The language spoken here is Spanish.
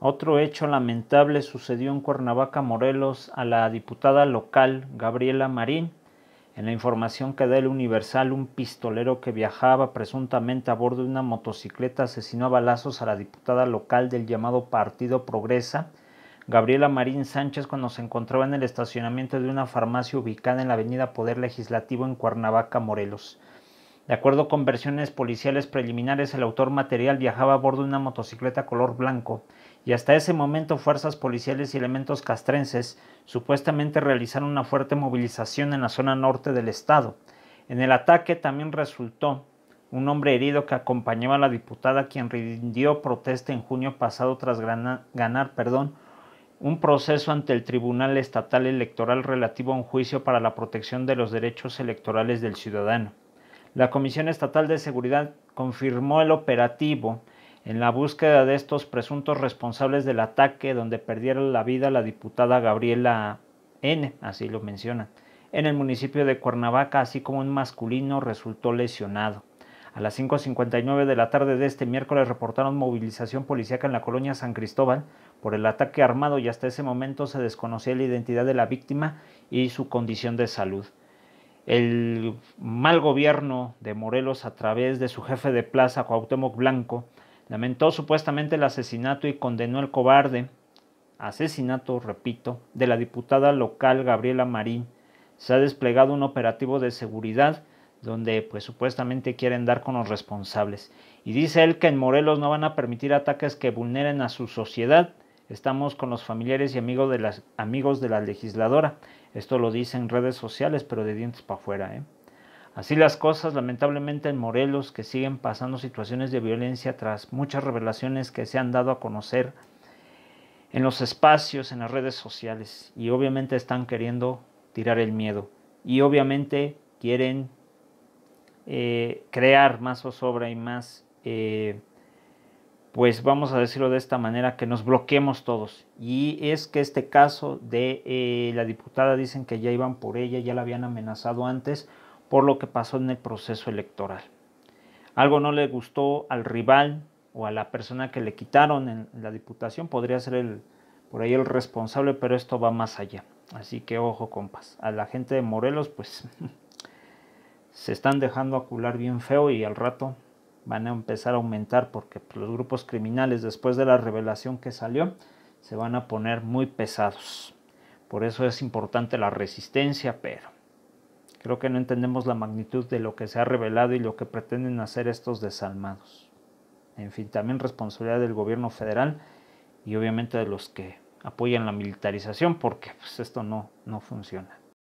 Otro hecho lamentable sucedió en Cuernavaca, Morelos, a la diputada local Gabriela Marín. En la información que da el Universal, un pistolero que viajaba presuntamente a bordo de una motocicleta asesinó a balazos a la diputada local del llamado Partido Progresa, Gabriela Marín Sánchez, cuando se encontraba en el estacionamiento de una farmacia ubicada en la avenida Poder Legislativo en Cuernavaca, Morelos. De acuerdo con versiones policiales preliminares, el autor material viajaba a bordo de una motocicleta color blanco y hasta ese momento fuerzas policiales y elementos castrenses supuestamente realizaron una fuerte movilización en la zona norte del estado. En el ataque también resultó un hombre herido que acompañaba a la diputada quien rindió protesta en junio pasado tras ganar, perdón, un proceso ante el Tribunal Estatal Electoral relativo a un juicio para la protección de los derechos electorales del ciudadano. La Comisión Estatal de Seguridad confirmó el operativo en la búsqueda de estos presuntos responsables del ataque donde perdieron la vida la diputada Gabriela N, así lo menciona, en el municipio de Cuernavaca, así como un masculino resultó lesionado. A las 5.59 de la tarde de este miércoles reportaron movilización policíaca en la colonia San Cristóbal por el ataque armado y hasta ese momento se desconocía la identidad de la víctima y su condición de salud el mal gobierno de Morelos a través de su jefe de plaza, Cuauhtémoc Blanco, lamentó supuestamente el asesinato y condenó el cobarde asesinato, repito, de la diputada local Gabriela Marín. Se ha desplegado un operativo de seguridad donde pues supuestamente quieren dar con los responsables. Y dice él que en Morelos no van a permitir ataques que vulneren a su sociedad Estamos con los familiares y amigos de, las, amigos de la legisladora. Esto lo dicen redes sociales, pero de dientes para afuera. ¿eh? Así las cosas, lamentablemente en Morelos, que siguen pasando situaciones de violencia tras muchas revelaciones que se han dado a conocer en los espacios, en las redes sociales. Y obviamente están queriendo tirar el miedo. Y obviamente quieren eh, crear más zozobra y más... Eh, pues vamos a decirlo de esta manera, que nos bloqueemos todos. Y es que este caso de eh, la diputada dicen que ya iban por ella, ya la habían amenazado antes por lo que pasó en el proceso electoral. Algo no le gustó al rival o a la persona que le quitaron en la diputación, podría ser el, por ahí el responsable, pero esto va más allá. Así que ojo compas, a la gente de Morelos pues se están dejando acular bien feo y al rato van a empezar a aumentar porque pues, los grupos criminales después de la revelación que salió se van a poner muy pesados. Por eso es importante la resistencia, pero creo que no entendemos la magnitud de lo que se ha revelado y lo que pretenden hacer estos desalmados. En fin, también responsabilidad del gobierno federal y obviamente de los que apoyan la militarización porque pues, esto no, no funciona.